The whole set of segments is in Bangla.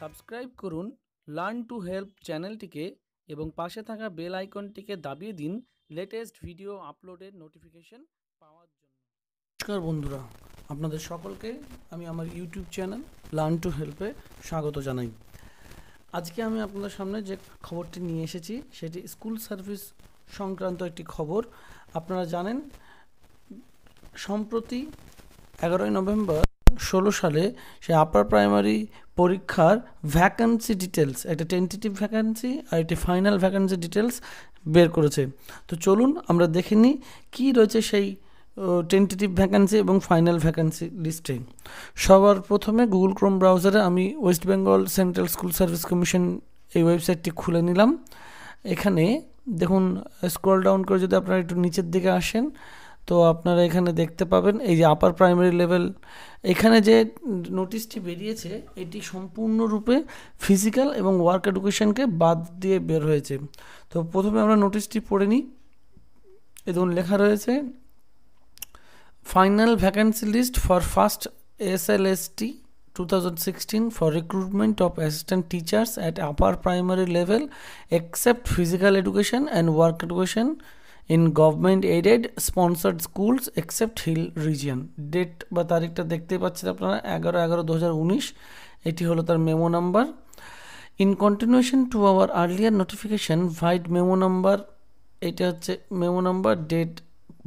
সাবস্ক্রাইব করুন লার্ন টু হেল্প চ্যানেলটিকে এবং পাশে থাকা বেল আইকনটিকে দাবিয়ে দিন লেটেস্ট ভিডিও আপলোডের নোটিফিকেশন পাওয়ার জন্য নমস্কার বন্ধুরা আপনাদের সকলকে আমি আমার ইউটিউব চ্যানেল লার্ন টু হেল্পে স্বাগত জানাই আজকে আমি আপনাদের সামনে যে খবরটি নিয়ে এসেছি সেটি স্কুল সার্ভিস সংক্রান্ত একটি খবর আপনারা জানেন সম্প্রতি এগারোই নভেম্বর ষোলো সালে সে আপার প্রাইমারি পরীক্ষার ভ্যাকান্সি ডিটেলস একটা টেন্টেটিভ ভ্যাকান্সি আর একটি ফাইনাল ভ্যাকান্সি ডিটেলস বের করেছে তো চলুন আমরা দেখে নিই কী রয়েছে সেই টেন্টেটিভ ভ্যাকান্সি এবং ফাইনাল ভ্যাকান্সি লিস্টে সবার প্রথমে গুগল ক্রোম ব্রাউজারে আমি West Bengal Central School Service Commission এই ওয়েবসাইটটি খুলে নিলাম এখানে দেখুন স্ক্রল ডাউন করে যদি আপনারা একটু নিচের দিকে আসেন তো আপনারা এখানে দেখতে পাবেন এই যে আপার প্রাইমারি লেভেল এখানে যে নোটিশটি বেরিয়েছে এটি সম্পূর্ণরূপে ফিজিক্যাল এবং ওয়ার্ক এডুকেশনকে বাদ দিয়ে বের হয়েছে তো প্রথমে আমরা নোটিশটি পড়ে নিই এ ধরুন লেখা রয়েছে final vacancy list for first S L S T sixteen for recruitment of assistant teachers at upper primary level except physical education and work education in government aided sponsored schools except hill region date বা তারিখটা দেখতেই পাচ্ছেন আপনারা এগারো এগারো দু হাজার উনিশ এটি হলো তার memo number in continuation to our earlier notification vide memo number এটা হচ্ছে মেমো নাম্বার ডেট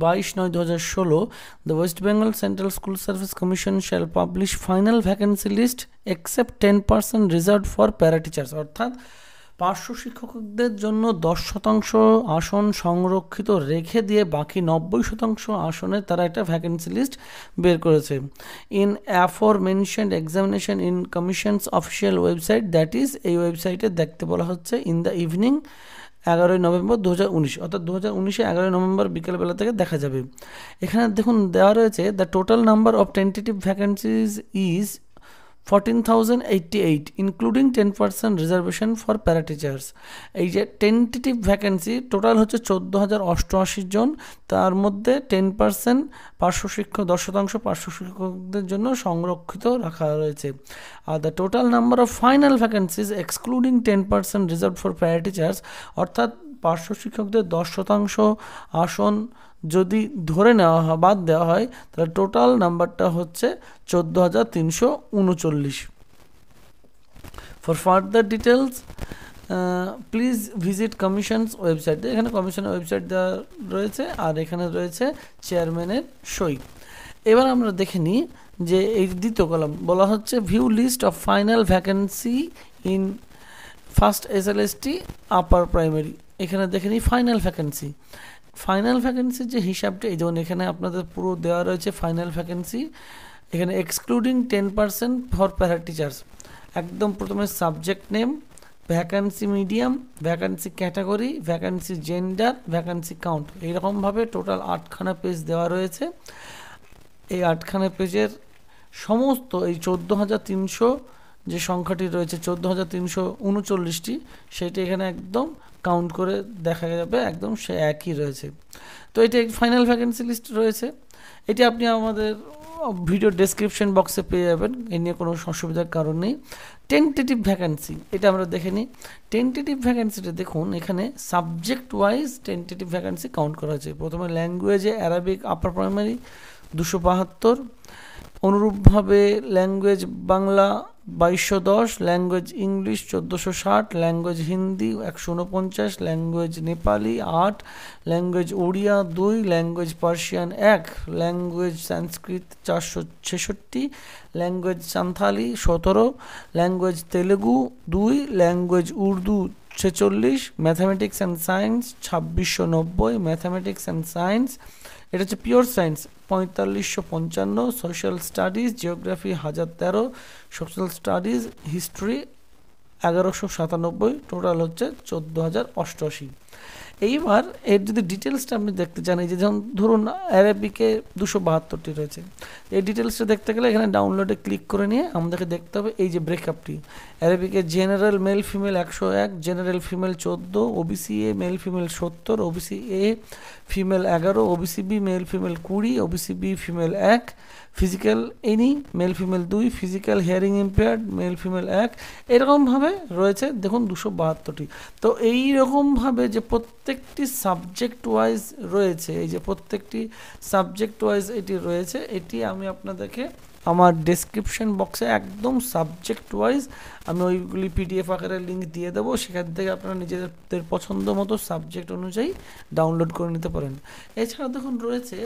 বাইশ নয় দু হাজার ষোলো the West Bengal Central School Service Commission shall publish final vacancy list except ten percent reserve for para teachers অর্থাৎ পার্শ্ব শিক্ষকদের জন্য দশ শতাংশ আসন সংরক্ষিত রেখে দিয়ে বাকি নব্বই শতাংশ আসনে তারা একটা ভ্যাকেন্সি লিস্ট বের করেছে in aforementioned examination in commission's official website that is এই ওয়েবসাইটে দেখতে বলা হচ্ছে ইন দ্য ইভিনিং এগারোই নভেম্বর দু হাজার উনিশ অর্থাৎ দু হাজার উনিশে এগারোই নভেম্বর বিকেলবেলা থেকে দেখা যাবে এখানে দেখুন দেওয়া রয়েছে the total number of tentative vacancies is 14,088 including 10% reservation for para teachers এই যে টেন্টেটিভ ভ্যাকেন্সি টোটাল হচ্ছে চোদ্দো হাজার অষ্টআশি জন তার মধ্যে টেন পার্সেন্ট পার্শ্বশিক্ষক দশ শতাংশ পার্শ্বশিক্ষকদের জন্য সংরক্ষিত রাখা রয়েছে আর the total number of final vacancies excluding ten percent reserve for para teachers অর্থাৎ পার্শ্ব শিক্ষকদের দশ শতাংশ আসন যদি ধরে নেওয়া হয় বাদ দেওয়া হয় তাহলে টোটাল নাম্বারটা হচ্ছে চোদ্দ হাজার তিনশো উনচল্লিশ for further details please visit commission's website এখানে কমিশনের ওয়েবসাইট দেওয়া রয়েছে আর এখানে রয়েছে চেয়ারম্যানের সই এবার আমরা দেখে নিই যে এই দ্বিতীয় কলাম বলা হচ্ছে view list of final vacancy in first S L S T upper primary এখানে দেখেন ফাইনাল ভ্যাকেন্সি ফাইনাল ভ্যাকেন্সির যে হিসাবটা এই যেমন এখানে আপনাদের পুরো দেওয়া রয়েছে ফাইনাল ভ্যাকেন্সি এখানে excluding ten percent for para teachers একদম প্রথমে subject name vacancy medium vacancy category vacancy gender vacancy count এইরকমভাবে টোটাল আটখানা পেজ দেওয়া রয়েছে এই আটখানা পেজের সমস্ত এই চোদ্দো হাজার তিনশো যে সংখ্যাটি রয়েছে চোদ্দো হাজার তিনশো উনচল্লিশটি সেটি এখানে একদম কাউন্ট করে দেখা যাবে একদম সে একই রয়েছে তো এটা ফাইনাল ভ্যাকেন্সি লিস্ট রয়েছে এটি আপনি আমাদের ভিডিও ডেসক্রিপশন বক্সে পেয়ে যাবেন এ নিয়ে কোনো অসুবিধার কারণ নেই টেন্টেটিভ ভ্যাকেন্সি এটা আমরা দেখে নিই টেন্টেটিভ ভ্যাকেন্সিটা দেখুন এখানে subject wise tentative vacancy count করা হয়েছে প্রথমে ল্যাঙ্গুয়েজে অ্যারাবিক আপার প্রাইমারি দুশো বাহাত্তর অনুরূপভাবে ল্যাঙ্গুয়েজ বাংলা বাইশশো দশ ল্যাঙ্গুয়েজ ইংলিশ চোদ্দোশো ষাট ল্যাঙ্গুয়েজ হিন্দি একশো উনপঞ্চাশ ল্যাঙ্গুয়েজ নেপালি আট ল্যাঙ্গুয়েজ ওড়িয়া দুই ল্যাঙ্গুয়েজ পার্সিয়ান এক ল্যাঙ্গুয়েজ সংস্কৃত চারশো ছেষট্টি ল্যাঙ্গুয়েজ সান্থালি সতেরো ল্যাঙ্গুয়েজ তেলেগু দুই ল্যাঙ্গুয়েজ উর্দু ছেচল্লিশ ম্যাথামেটিক্স অ্যান্ড সায়েন্স ছাব্বিশশো নব্বই ম্যাথামেটিক্স অ্যান্ড সায়েন্স এটা হচ্ছে পিওর সায়েন্স পঁয়তাল্লিশশো পঞ্চান্ন সোশ্যাল স্টাডিজ জিওগ্রাফি হাজার তেরো সোশ্যাল স্টাডিজ হিস্ট্রি এগারোশো সাতানব্বই টোটাল হচ্ছে চোদ্দো হাজার অষ্টআশি এইবার এর যদি ডিটেলসটা আপনি দেখতে চান এই যে যেমন ধরুন অ্যারাবিকে দুশো বাহাত্তরটি রয়েছে এই ডিটেলসটা দেখতে গেলে এখানে ডাউনলোডে ক্লিক করে নিয়ে আমাদেরকে দেখতে হবে এই যে ব্রেকআপটি অ্যারাবিকে জেনারেল মেল ফিমেল একশো এক জেনারেল ফিমেল চোদ্দো ওবিসি এ মেল ফিমেল সত্তর ওবিসি এ ফিমেল এগারো ওবিসি বি মেল ফিমেল কুড়ি ওবিসি বি ফিমেল এক ফিজিক্যাল এনি মেল ফিমেল দুই physical hearing impaired male female এক এরকমভাবে রয়েছে দেখুন দুশো বাহাত্তরটি তো এই রকমভাবে যে প্রত্যেকটি সাবজেক্ট ওয়াইজ রয়েছে এই যে প্রত্যেকটি সাবজেক্ট ওয়াইজ এটি রয়েছে এটি আমি আপনাদেরকে আমার ডেসক্রিপশন বক্সে একদম সাবজেক্ট ওয়াইজ আমি ওইগুলি পিডিএফ আকারে লিঙ্ক দিয়ে দেবো সেখান থেকে আপনারা নিজেদের পছন্দ মতো সাবজেক্ট অনুযায়ী ডাউনলোড করে নিতে পারেন এছাড়া দেখুন রয়েছে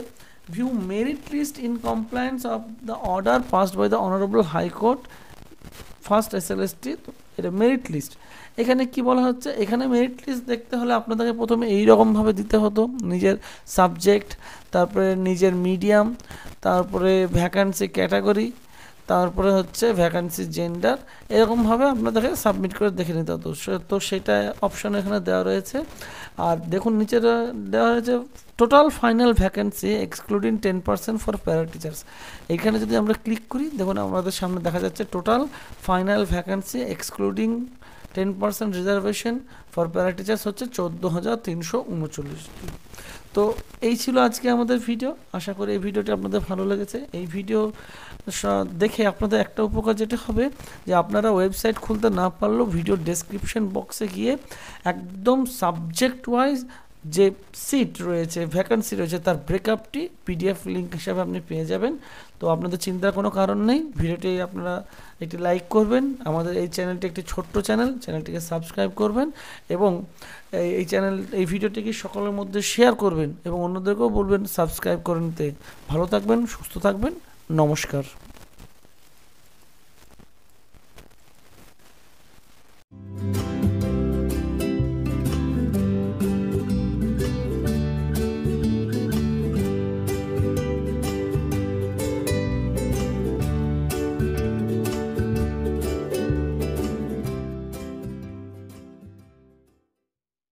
view merit list in compliance of the order passed by the honorable high court first slst এটা মেরিট লিস্ট এখানে কি বলা হচ্ছে এখানে মেরিট লিস্ট দেখতে হলে আপনাদেরকে প্রথমে এই রকমভাবে দিতে হতো নিজের সাবজেক্ট তারপরে নিজের মিডিয়াম তারপরে ভ্যাকান্সি ক্যাটাগরি তারপরে হচ্ছে ভ্যাকান্সি জেন্ডার এরকমভাবে আপনাদেরকে সাবমিট করে দেখে নিতে হতো তো সেটা অপশন এখানে দেওয়া রয়েছে আর দেখুন নিচে দেওয়া হয়েছে total final vacancy excluding ten percent for para teachers এইখানে যদি আমরা ক্লিক করি দেখুন আমাদের সামনে দেখা যাচ্ছে total final vacancy excluding ten percent reservation for para teachers হচ্ছে চোদ্দো হাজার তিনশো উনচল্লিশটি তো এই ছিল আজকে আমাদের ভিডিও আশা করি এই ভিডিওটি আপনাদের ভালো লেগেছে এই ভিডিও দেখে আপনাদের একটা উপকার যেটা হবে যে আপনারা ওয়েবসাইট খুলতে না পারলেও ভিডিও ডেসক্রিপশন বক্সে গিয়ে একদম সাবজেক্ট ওয়াইজ যে সিট রয়েছে ভ্যাকান্সি রয়েছে তার ব্রেকআপটি পিডিএফ লিঙ্ক হিসাবে আপনি পেয়ে যাবেন তো আপনাদের চিন্তার কোনো কারণ নেই ভিডিওটি আপনারা একটি লাইক করবেন আমাদের এই চ্যানেলটি একটি ছোট্ট চ্যানেল চ্যানেলটিকে সাবস্ক্রাইব করবেন এবং এই চ্যানেল এই ভিডিওটিকে সকলের মধ্যে শেয়ার করবেন এবং অন্যদেরকেও বলবেন সাবস্ক্রাইব করে নিতে ভালো থাকবেন সুস্থ থাকবেন নমস্কার